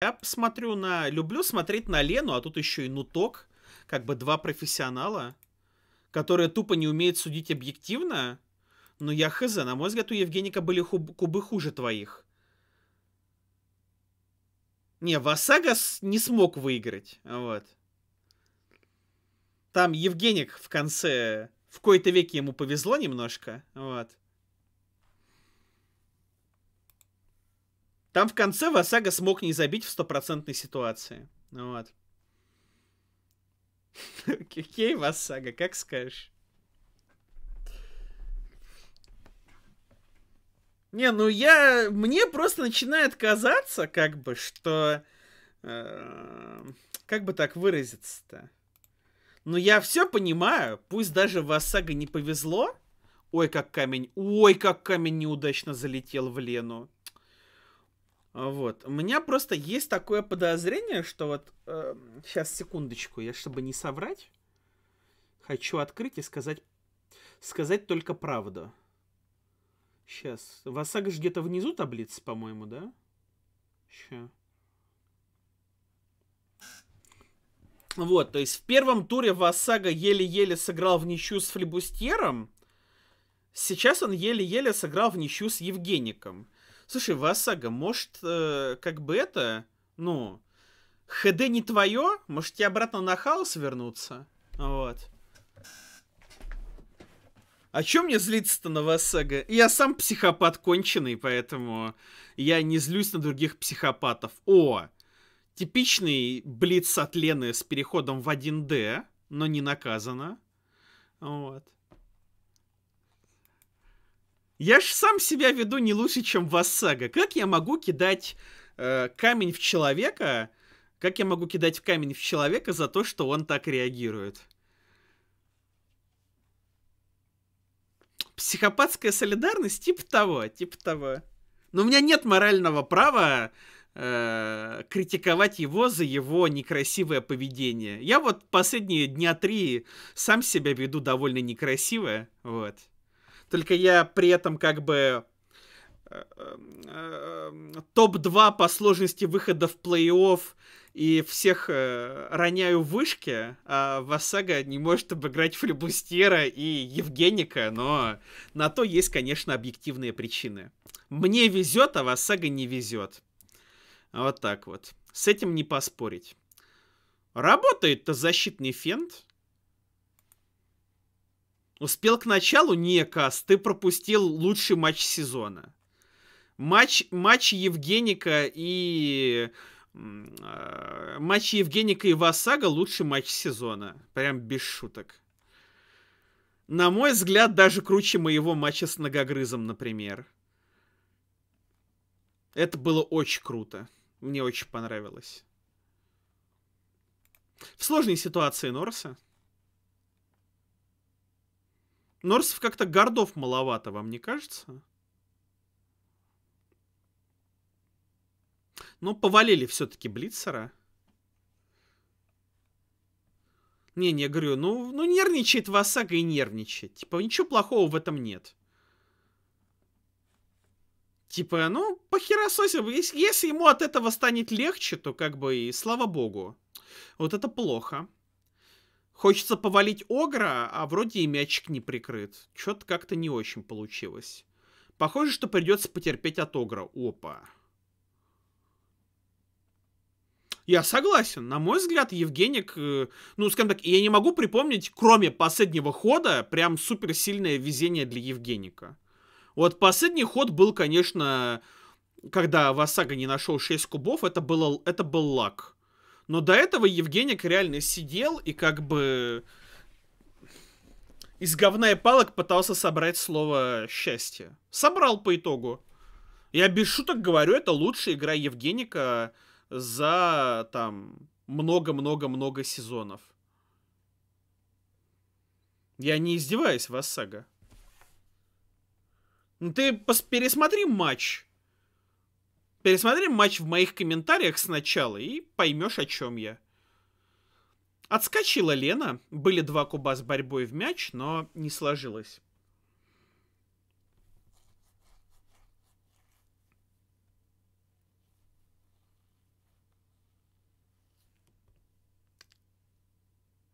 Я смотрю на... Люблю смотреть на Лену, а тут еще и Нуток. Как бы два профессионала, которые тупо не умеют судить объективно. Но я хз, на мой взгляд, у Евгеника были хуб... кубы хуже твоих. Не, Васагас не смог выиграть. Вот. Там Евгеник в конце... В кои-то веке ему повезло немножко. Вот. Там в конце Васага смог не забить в стопроцентной ситуации. Ну вот. Кей Васага, как скажешь. Не, ну я... Мне просто начинает казаться, как бы, что... Э, как бы так выразиться-то? Ну я все понимаю, пусть даже Васага не повезло. Ой, как камень, ой, как камень неудачно залетел в Лену. А, вот. У меня просто есть такое подозрение, что вот... Э, сейчас, секундочку, я, чтобы не соврать, хочу открыть и сказать... Сказать только правду. Сейчас. Васага же где-то внизу таблицы, по-моему, да? Сейчас. Вот, то есть в первом туре Васага еле-еле сыграл в ничью с Флебустьером. Сейчас он еле-еле сыграл в ничью с Евгеником. Слушай, Васага, может, э, как бы это, ну, ХД не твое? Может, тебе обратно на хаос вернуться? Вот. А чё мне злиться-то на Васага? Я сам психопат конченый, поэтому я не злюсь на других психопатов. О! Типичный блиц от Лены с переходом в 1D, но не наказано. Вот. Я же сам себя веду не лучше, чем Васага. Как я могу кидать э, камень в человека? Как я могу кидать камень в человека за то, что он так реагирует? Психопатская солидарность? Типа того, типа того. Но у меня нет морального права э, критиковать его за его некрасивое поведение. Я вот последние дня три сам себя веду довольно некрасиво, вот. Только я при этом как бы э, э, э, топ-2 по сложности выхода в плей-офф и всех э, роняю в вышке, а Васага не может обыграть Флебустера и Евгеника, но на то есть, конечно, объективные причины. Мне везет, а Васага не везет. Вот так вот. С этим не поспорить. Работает-то защитный фент. Успел ну, к началу? Не, Кас, ты пропустил лучший матч сезона. Матч, матч Евгеника и... Э, матч Евгеника и Васага лучший матч сезона. Прям без шуток. На мой взгляд, даже круче моего матча с Ногогрызом, например. Это было очень круто. Мне очень понравилось. В сложной ситуации Норса Норсов как-то гордов маловато, вам не кажется? Но ну, повалили все-таки Блицера. Не-не, говорю, ну, ну нервничает Васага и нервничает. Типа, ничего плохого в этом нет. Типа, ну, похерососил. Если, если ему от этого станет легче, то как бы и слава богу. Вот это плохо. Хочется повалить Огра, а вроде и мячик не прикрыт. чё то как-то не очень получилось. Похоже, что придется потерпеть от Огра. Опа. Я согласен. На мой взгляд, Евгеник, ну, скажем так, я не могу припомнить, кроме последнего хода, прям суперсильное везение для Евгеника. Вот последний ход был, конечно, когда Васага не нашел 6 кубов, это, было, это был лак. Но до этого Евгеник реально сидел и как бы из говна и палок пытался собрать слово «счастье». Собрал по итогу. Я без шуток говорю, это лучшая игра Евгеника за там много-много-много сезонов. Я не издеваюсь, Вассага. Ну ты пересмотри матч. Пересмотри матч в моих комментариях сначала и поймешь, о чем я. Отскочила Лена, были два куба с борьбой в мяч, но не сложилось.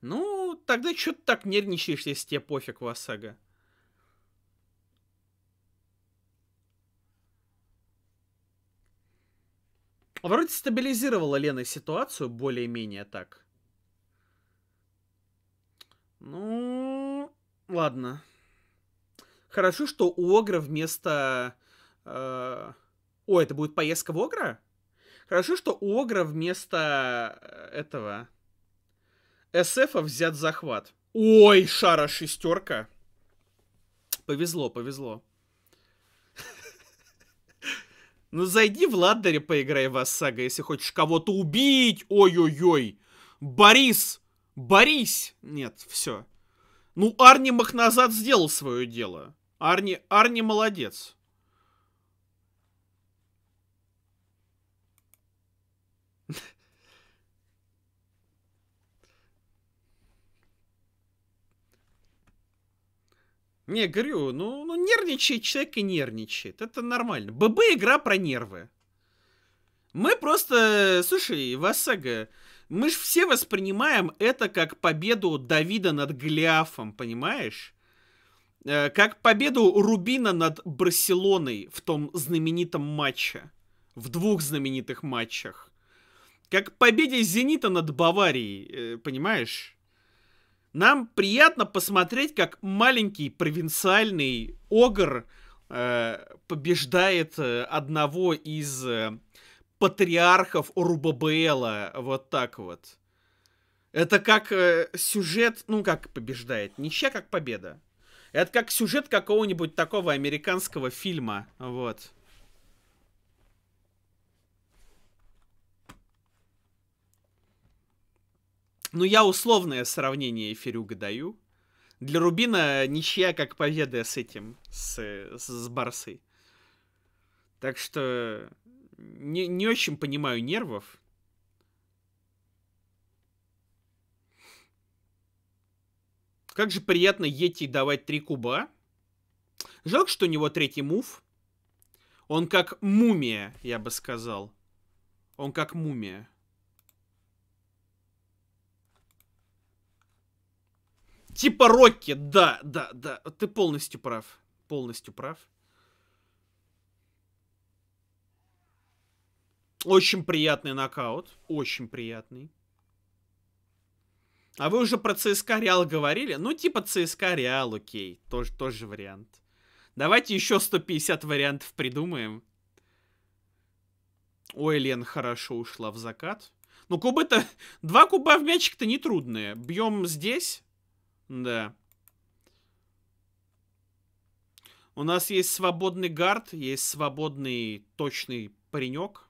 Ну, тогда что ты так нервничаешь, если тебе пофиг, Васага? А вроде стабилизировала Лена ситуацию более-менее так. Ну, ладно. Хорошо, что у Огра вместо... Э, о, это будет поездка в Огра? Хорошо, что у Огра вместо э, этого... СФа взят захват. Ой, шара шестерка. Повезло, повезло. Ну зайди в Ладдере поиграй в Ассага, если хочешь кого-то убить. Ой-ой-ой. Борис! Борис! Нет, все. Ну, Арни Махназад сделал свое дело. Арни, Арни молодец. Не, говорю, ну, ну нервничает человек и нервничает. Это нормально. ББ игра про нервы. Мы просто... Слушай, Васага, мы же все воспринимаем это как победу Давида над Голиафом, понимаешь? Э, как победу Рубина над Барселоной в том знаменитом матче. В двух знаменитых матчах. Как победе Зенита над Баварией, э, понимаешь? Нам приятно посмотреть, как маленький провинциальный огр э, побеждает э, одного из э, патриархов Рубабела. Вот так вот. Это как э, сюжет, ну как побеждает, ничья как победа. Это как сюжет какого-нибудь такого американского фильма, вот. Ну, я условное сравнение Ферюга даю. Для Рубина ничья как победа с этим, с, с, с Барсой. Так что не, не очень понимаю нервов. Как же приятно ети давать три куба. Жалко, что у него третий мув. Он как мумия, я бы сказал. Он как мумия. Типа Рокки, да, да, да. Ты полностью прав. Полностью прав. Очень приятный нокаут. Очень приятный. А вы уже про ЦСКА Реал говорили? Ну, типа ЦСКА Реал, окей. Тоже, тоже вариант. Давайте еще 150 вариантов придумаем. Ой, Лен хорошо ушла в закат. Ну, кубы-то... Два куба в мячик-то нетрудные. Бьем здесь. Да. У нас есть свободный гард, есть свободный точный паренек.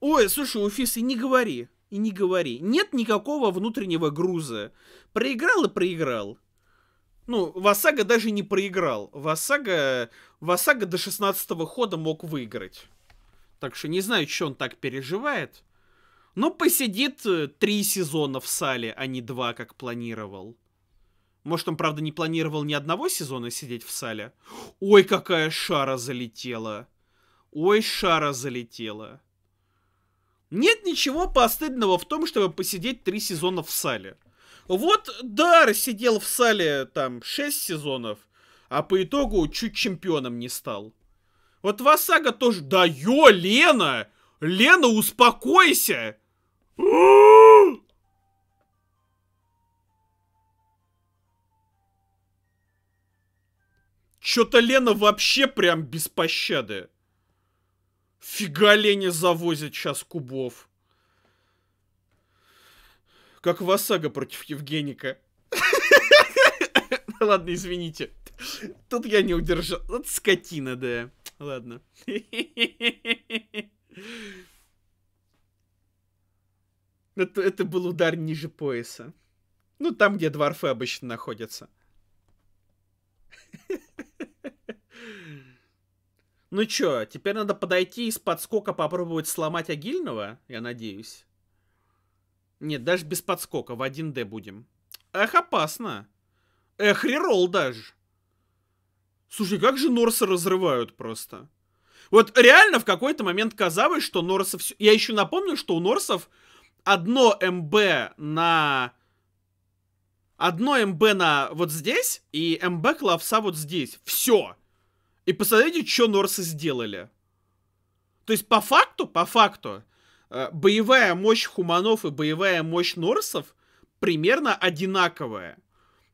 Ой, слушай, Уфис, и не говори, и не говори. Нет никакого внутреннего груза. Проиграл и проиграл. Ну, Васага даже не проиграл. Васага, Васага до 16 хода мог выиграть. Так что не знаю, что он так переживает. Ну, посидит э, три сезона в сале, а не два, как планировал. Может, он, правда, не планировал ни одного сезона сидеть в сале? Ой, какая шара залетела. Ой, шара залетела. Нет ничего постыдного в том, чтобы посидеть три сезона в сале. Вот Дар сидел в сале там шесть сезонов, а по итогу чуть чемпионом не стал. Вот Васага тоже... Да ё, Лена! Лена, успокойся! Чё-то Лена вообще прям без пощады. Фига Лене завозит сейчас кубов. Как Васага против Евгеника. Ладно, извините. Тут я не удержал. Вот скотина, да. Ладно. Это, это был удар ниже пояса. Ну, там, где дворфы обычно находятся. Ну чё, теперь надо подойти из подскока попробовать сломать Агильного, я надеюсь. Нет, даже без подскока, в 1D будем. Эх, опасно. Эх, рерол даже. Слушай, как же Норса разрывают просто. Вот реально в какой-то момент казалось, что Норсов... Я еще напомню, что у Норсов одно МБ на... Одно МБ на вот здесь и МБ клавса вот здесь. Все. И посмотрите, что Норсы сделали. То есть по факту, по факту, э, боевая мощь хуманов и боевая мощь Норсов примерно одинаковая.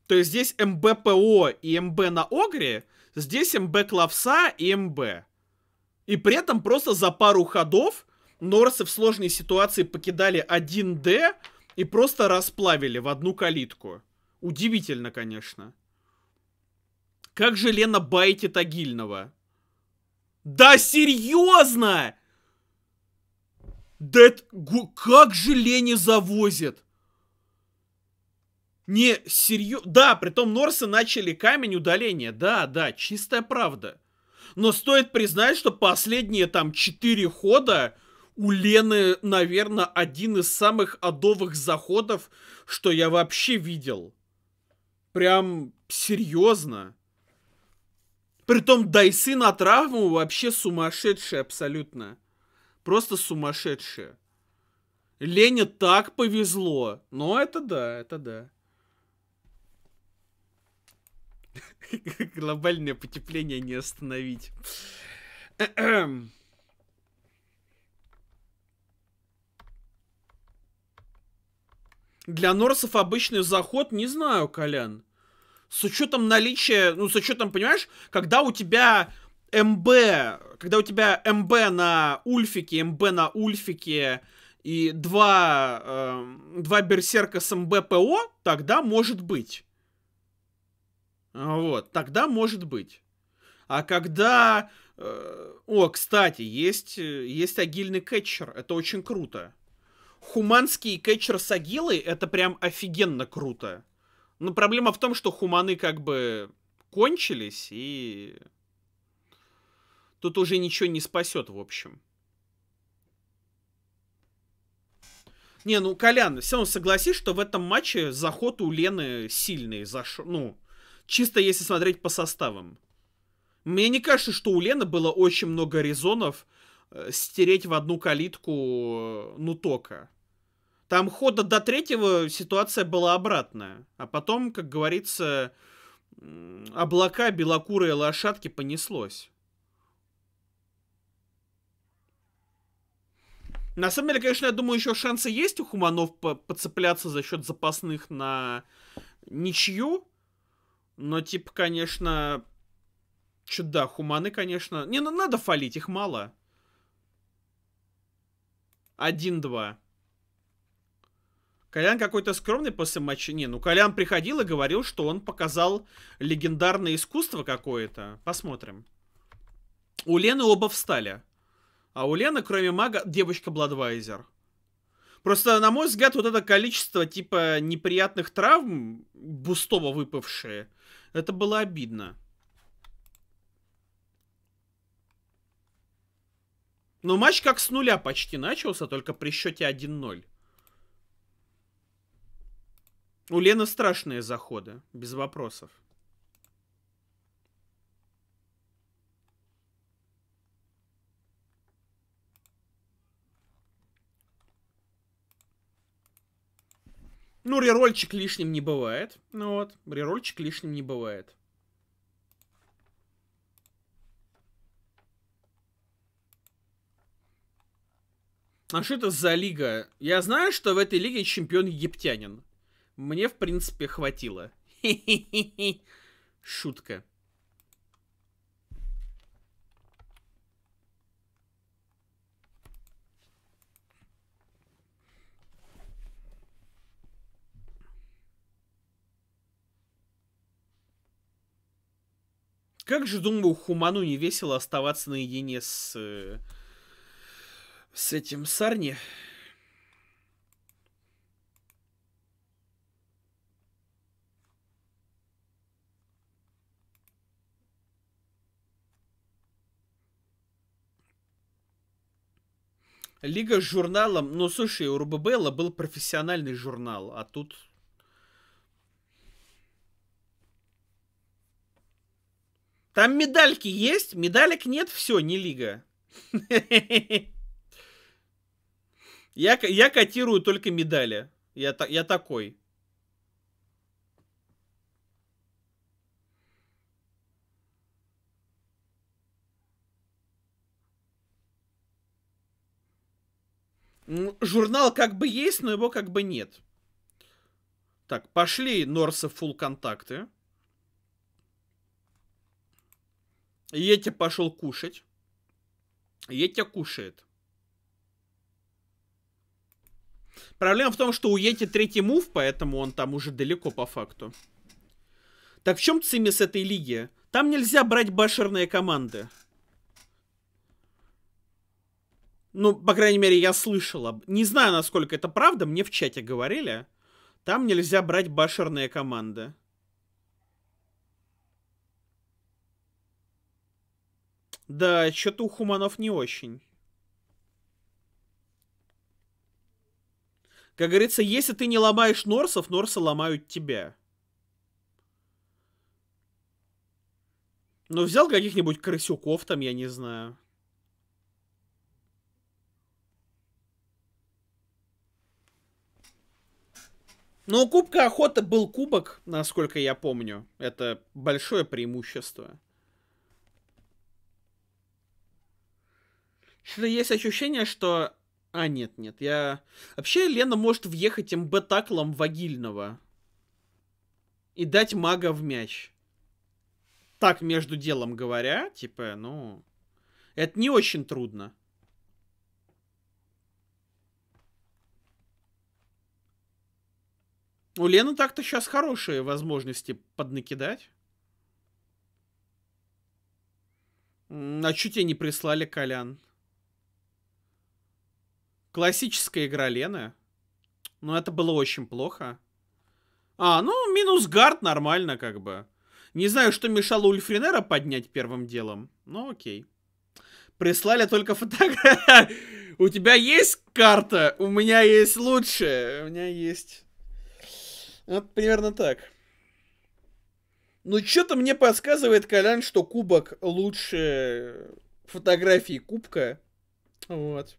То есть здесь МБПО и МБ на Огре, здесь МБ Клавса и МБ. И при этом просто за пару ходов норсы в сложной ситуации покидали 1D и просто расплавили в одну калитку. Удивительно, конечно. Как же Лена байтит Тагильного? Да серьезно! Да Как же Лене завозит? Не, серьезно... Да, притом Норсы начали камень удаления. Да, да, чистая правда. Но стоит признать, что последние там четыре хода у Лены, наверное, один из самых адовых заходов, что я вообще видел. Прям серьезно. Притом дайсы на травму вообще сумасшедшие абсолютно. Просто сумасшедшие. Лене так повезло. Но это да, это да. Глобальное потепление не остановить. Эм. Для норсов обычный заход, не знаю, Колян. С учетом наличия, ну, с учетом, понимаешь, когда у тебя МБ, когда у тебя МБ на Ульфике, МБ на Ульфике и два, э, два берсерка с МБПО, тогда может быть. Вот, тогда может быть. А когда... Э, о, кстати, есть, э, есть агильный кетчер, это очень круто хуманские кетчер-сагилы — это прям офигенно круто. Но проблема в том, что хуманы как бы кончились, и тут уже ничего не спасет, в общем. Не, ну, Колян, все равно согласись, что в этом матче заход у Лены сильный. Заш... Ну, чисто если смотреть по составам. Мне не кажется, что у Лены было очень много резонов Э, стереть в одну калитку э, Нутока. Там хода до третьего ситуация была обратная. А потом, как говорится, облака белокурые лошадки понеслось. На самом деле, конечно, я думаю, еще шансы есть у Хуманов по поцепляться за счет запасных на ничью. Но, типа, конечно... чудо Хуманы, конечно... Не, ну, надо фалить, их мало. 1-2. Колян какой-то скромный после матча. Не, ну Колян приходил и говорил, что он показал легендарное искусство какое-то. Посмотрим. У Лены оба встали. А у Лены, кроме мага, девочка Бладвайзер. Просто, на мой взгляд, вот это количество, типа, неприятных травм, бустово выпавшие, это было обидно. Ну, матч как с нуля почти начался, только при счете 1-0. У Лены страшные заходы, без вопросов. Ну, рерольчик лишним не бывает. Ну вот, рерольчик лишним не бывает. А что это за лига? Я знаю, что в этой лиге чемпион египтянин. Мне, в принципе, хватило. Шутка. Как же, думаю, Хуману не весело оставаться наедине с э, с этим Сарни. Лига с журналом, ну слушай, у Рубабелла был профессиональный журнал, а тут Там медальки есть, медалек нет, все, не лига. Я, я котирую только медали. Я, я такой. Журнал как бы есть, но его как бы нет. Так, пошли Норса фул контакты. Етя пошел кушать. Етя кушает. Проблема в том, что у Йети третий мув, поэтому он там уже далеко по факту. Так в чем с этой лиги? Там нельзя брать башерные команды. Ну, по крайней мере, я слышала. Не знаю, насколько это правда, мне в чате говорили. Там нельзя брать башерные команды. Да, что-то у хуманов не очень. Как говорится, если ты не ломаешь норсов, норсы ломают тебя. Ну, взял каких-нибудь крысюков там, я не знаю. Ну, Кубка Охоты был кубок, насколько я помню. Это большое преимущество. Что-то есть ощущение, что а, нет, нет, я... Вообще, Лена может въехать МБ-таклом Вагильного. И дать мага в мяч. Так, между делом говоря, типа, ну... Это не очень трудно. У Лены так-то сейчас хорошие возможности поднакидать. А что тебе не прислали, Колян? Классическая игра Лены. Но это было очень плохо. А, ну, минус гард нормально как бы. Не знаю, что мешало Ульфринера поднять первым делом, но окей. Прислали только фотографии. У тебя есть карта? У меня есть лучшая. У меня есть... Вот примерно так. Ну, что-то мне подсказывает, Колян, что кубок лучше фотографии кубка. Вот.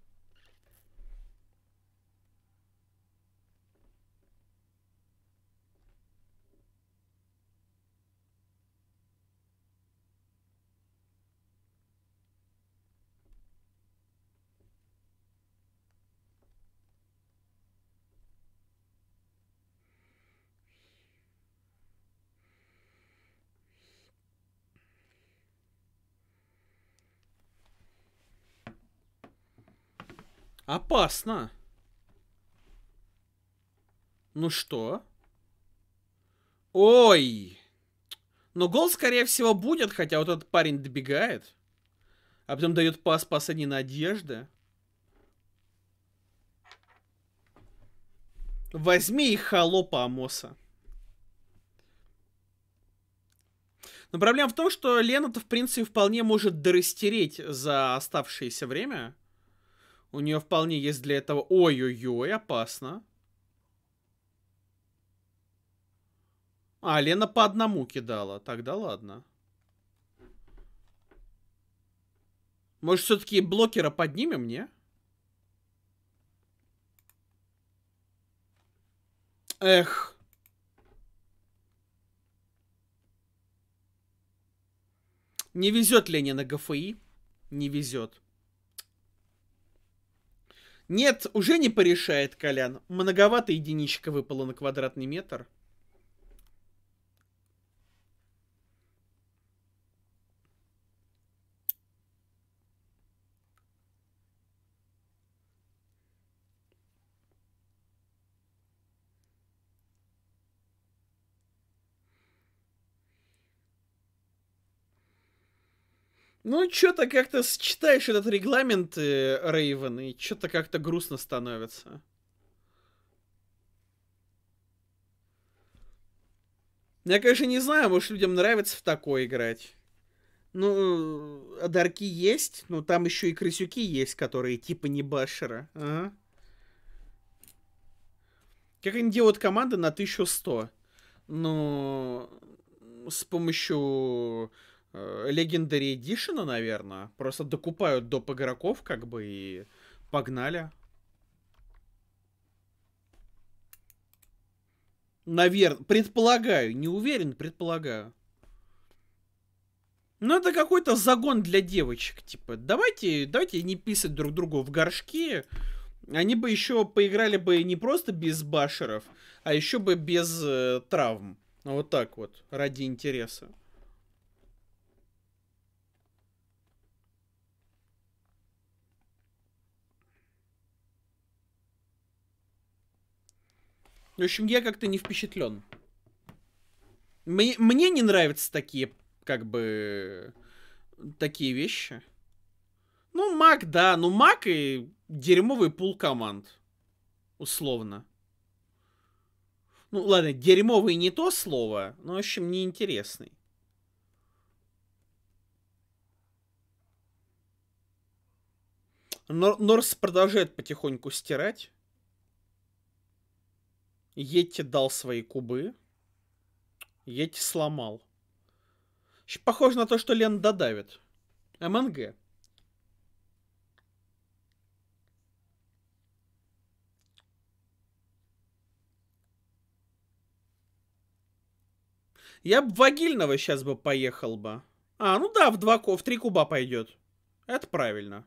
Опасно. Ну что? Ой! Но гол, скорее всего, будет, хотя вот этот парень добегает. А потом дает пас последней надежды. Возьми и холопа Амоса. Но проблема в том, что Лена-то, в принципе, вполне может дорастереть за оставшееся время. У нее вполне есть для этого... Ой-ой-ой, опасно. А, Лена по одному кидала. Тогда ладно. Может, все-таки блокера поднимем, мне? Эх. Не везет Лене на ГФИ. Не везет. Нет, уже не порешает Колян. Многовато единичка выпала на квадратный метр. Ну, что-то как-то считаешь этот регламент э, Рейвен, и что-то как-то грустно становится. Я, конечно, не знаю, может, людям нравится в такое играть. Ну, одарки есть, но там еще и крысюки есть, которые типа не башера. Ага. Как они делают команды на 1100? Ну, с помощью Э, Legendary Edition, наверное. Просто докупают доп. игроков, как бы, и погнали. Наверное, предполагаю, не уверен, предполагаю. Ну, это какой-то загон для девочек, типа, давайте, давайте не писать друг другу в горшки. Они бы еще поиграли бы не просто без башеров, а еще бы без э, травм. Вот так вот, ради интереса. В общем, я как-то не впечатлен. Мне, мне не нравятся такие, как бы, такие вещи. Ну, маг, да, ну маг и дерьмовый пул команд. Условно. Ну, ладно, дерьмовый не то слово, но, в общем, неинтересный. Нор Норс продолжает потихоньку стирать. Йети дал свои кубы. Йети сломал. Похоже на то, что Лен додавит. МНГ. Я бы Вагильного сейчас бы поехал бы. А, ну да, в, два, в три куба пойдет. Это правильно.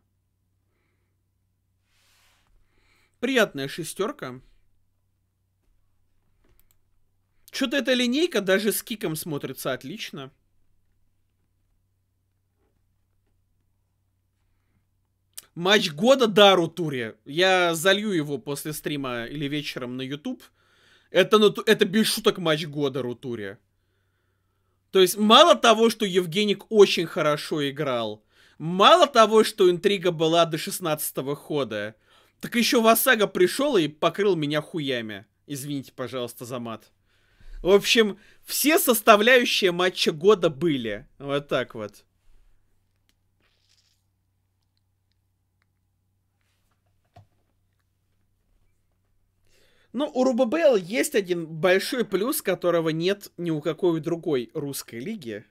Приятная шестерка. Что-то эта линейка даже с киком смотрится отлично. Матч года Дару Туре. Я залью его после стрима или вечером на YouTube. Это, ну, это без шуток матч года Рутуре. То есть мало того, что Евгеник очень хорошо играл, мало того, что интрига была до 16 хода, так еще Васага пришел и покрыл меня хуями. Извините, пожалуйста, за мат. В общем, все составляющие матча года были. Вот так вот. Ну, у РУББЛ есть один большой плюс, которого нет ни у какой другой русской лиги.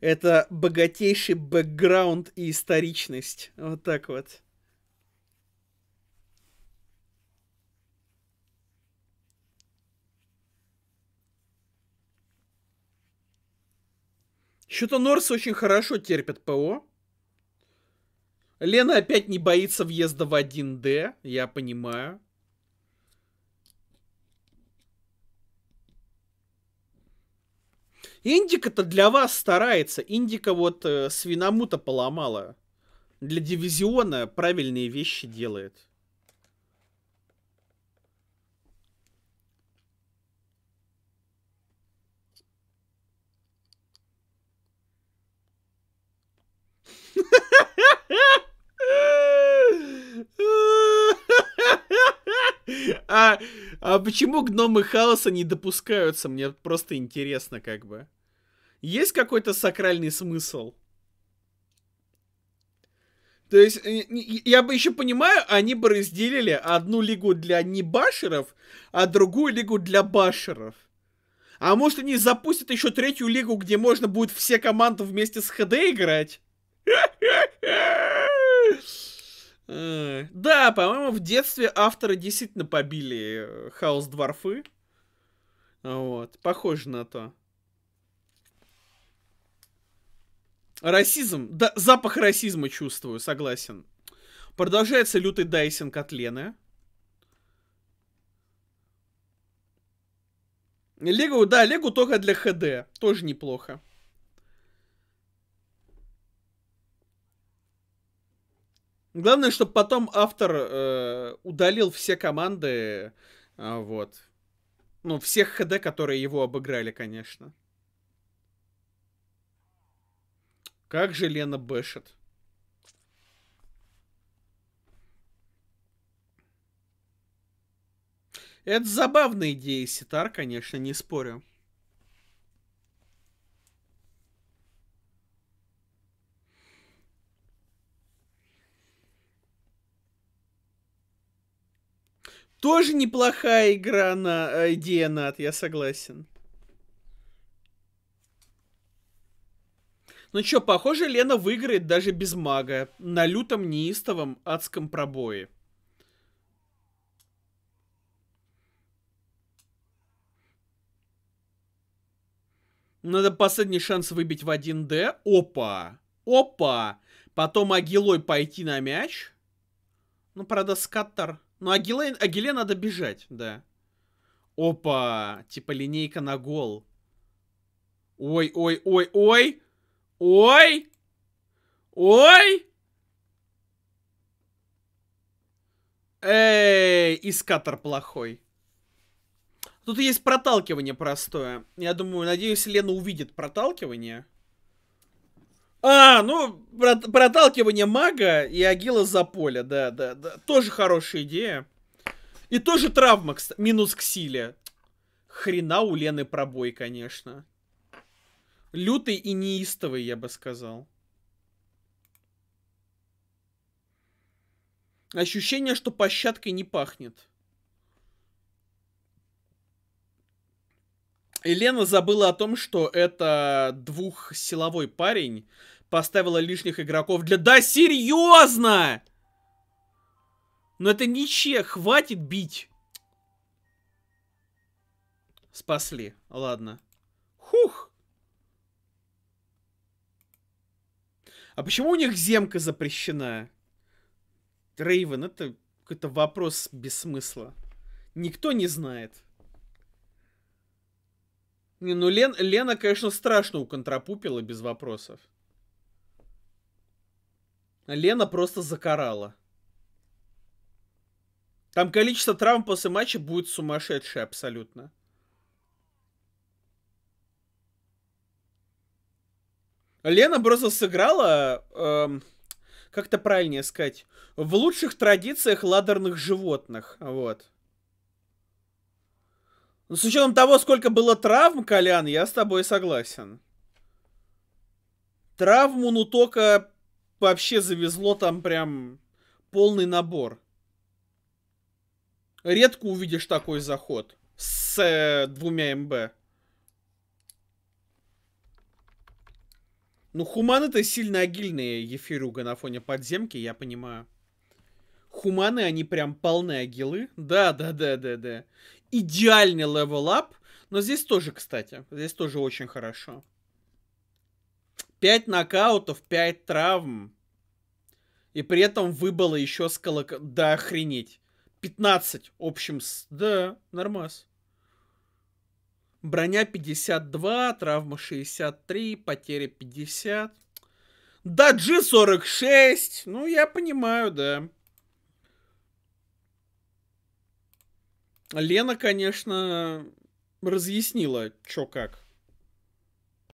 Это богатейший бэкграунд и историчность. Вот так вот. Что-то Норс очень хорошо терпит ПО. Лена опять не боится въезда в 1D, я понимаю. Индика-то для вас старается. Индика вот э, свиномута поломала. Для дивизиона правильные вещи делает. А, а почему гномы хаоса не допускаются? Мне просто интересно, как бы. Есть какой-то сакральный смысл? То есть, э, я бы еще понимаю, они бы разделили одну лигу для небашеров, а другую лигу для башеров. А может, они запустят еще третью лигу, где можно будет все команды вместе с ХД играть? Э, да, по-моему, в детстве авторы действительно побили э, Хаос Дворфы. Вот, похоже на то. Расизм. Да, запах расизма чувствую, согласен. Продолжается лютый дайсинг от Лены. Лего, да, Лего только для ХД. Тоже неплохо. Главное, чтобы потом автор э, удалил все команды, э, вот. Ну, всех ХД, которые его обыграли, конечно. Как же Лена бэшет. Это забавная идея, Ситар, конечно, не спорю. Тоже неплохая игра на э, идея над, я согласен. Ну чё, похоже, Лена выиграет даже без мага. На лютом неистовом адском пробое. Надо последний шанс выбить в 1D. Опа! Опа! Потом Агилой пойти на мяч. Ну, правда, скаттер. Ну, Агиле, Агиле надо бежать, да. Опа, типа линейка на гол. Ой, ой, ой, ой. Ой. Ой. Эй, искатор плохой. Тут есть проталкивание простое. Я думаю, надеюсь, Лена увидит проталкивание. А, ну, проталкивание мага и Агила за поле, да, да, да. Тоже хорошая идея. И тоже травма, минус к силе. Хрена у Лены пробой, конечно. Лютый и неистовый, я бы сказал. Ощущение, что пощадкой не пахнет. Елена забыла о том, что это двухсиловой парень поставила лишних игроков для... Да серьезно! Но это ничья, хватит бить. Спасли, ладно. Хух! А почему у них земка запрещена? Рейвен, это какой-то вопрос без смысла. Никто не знает. Не, ну Лен, Лена, конечно, страшно уконтропупила, без вопросов. Лена просто закарала. Там количество травм после матча будет сумасшедшее абсолютно. Лена просто сыграла, эм, как-то правильнее сказать, в лучших традициях ладерных животных, вот. Но ну, с учетом того, сколько было травм, Колян, я с тобой согласен. Травму ну только вообще завезло там прям полный набор. Редко увидишь такой заход с э, двумя МБ. Ну, хуманы-то сильно агильные, Ефирюга, на фоне подземки, я понимаю. Хуманы, они прям полны агилы. Да, да, да, да, да идеальный левел ап, Но здесь тоже, кстати, здесь тоже очень хорошо. 5 нокаутов, 5 травм. И при этом выбыло еще с колока... Да охренеть. 15 общем с... Да, нормас. Броня 52, травма 63, потери 50. Да, G46. Ну, я понимаю, да. Лена, конечно, разъяснила, что как.